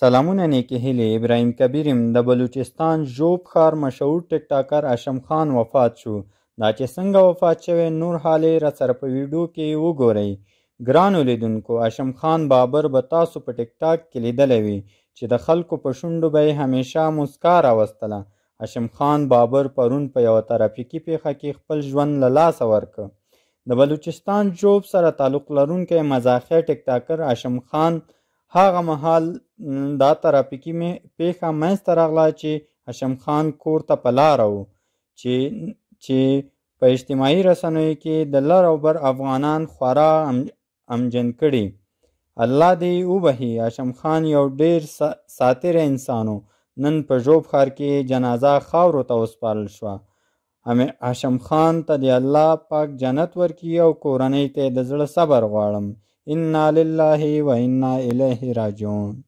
سلامونه نیکی هیلی ابراهیم کبیرم د بلوچستان جوب خار مشهور ټیک ټاکر اشم خان وفات شو دا چې څنګه وفات شوی نور حالې را سره په ویډیو کې وګورئ ګران لیدونکو اشم خان بابر به تاسو په ټیک ټاک کې لیدلی وي چې د خلکو په شونډو به یې همیشه مسکا راوستله اشم خان بابر پرون په یوه ترافیکي پیښه کې خپل ژوند له لاسه ورکه د بلوچستان جوب سره تعلق لرونکی مزاخیه ټیک ټاکر اشم خان هغه مهال دا ترافیکي مې پیښه منځته راغله چې هشم خان کور ته په لاره و چې چې په اجتماعي رسنیو کې د لر او بر افغانان خورا امجن کړي الله دې وبهي هشم خان یو ډیر ساتر انسانو نن په ژوب خار کې جنازه خاورو ته وسپارل شوه هشم خان ته د الله پاک جنت ورکړي او کورنۍ ته د زړه صبر غواړم इन्ना लाही व इन्ना इलही राजून